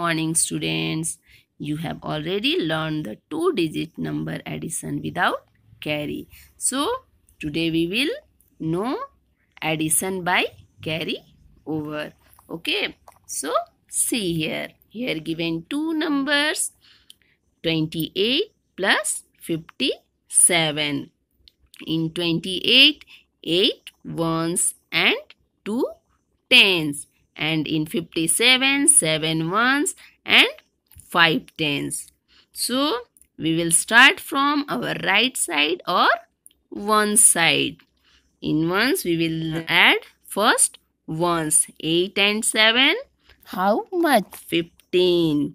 morning students. You have already learned the two digit number addition without carry. So today we will know addition by carry over. Okay. So see here. Here given two numbers 28 plus 57. In 28, 8 ones and 2 tens and in 57 7 ones and 5 tens. So we will start from our right side or one side. In ones we will add first ones 8 and 7 how much 15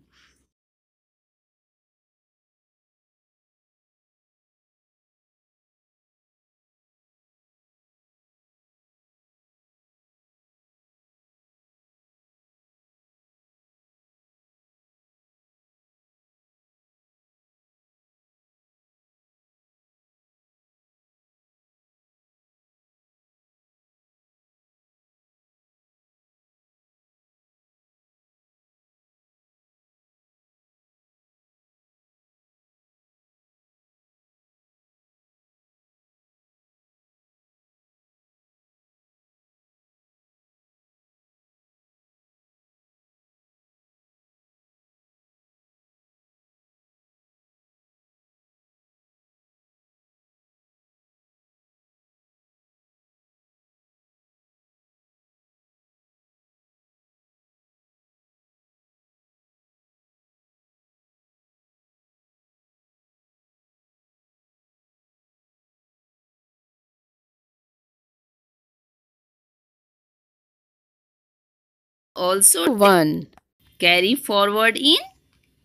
also 1. Carry forward in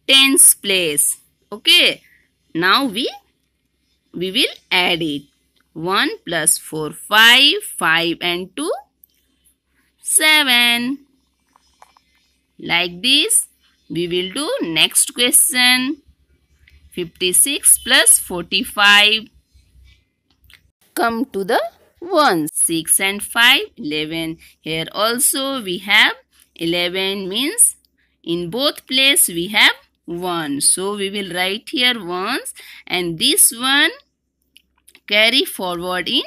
tens place. Okay. Now we, we will add it. 1 plus 4, 5. 5 and 2, 7. Like this, we will do next question. 56 plus 45. Come to the 1. 6 and 5, 11. Here also we have 11 means in both place we have 1. So we will write here ones and this one carry forward in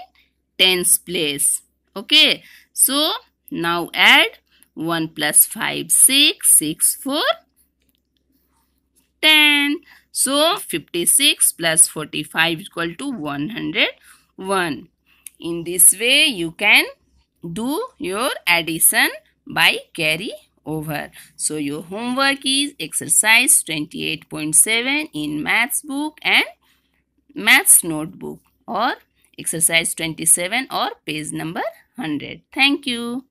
tens place. Okay. So now add 1 plus 5, 6, 6, 4, 10. So 56 plus 45 equal to 101. In this way you can do your addition by carry over. So your homework is exercise 28.7 in maths book and maths notebook or exercise 27 or page number 100. Thank you.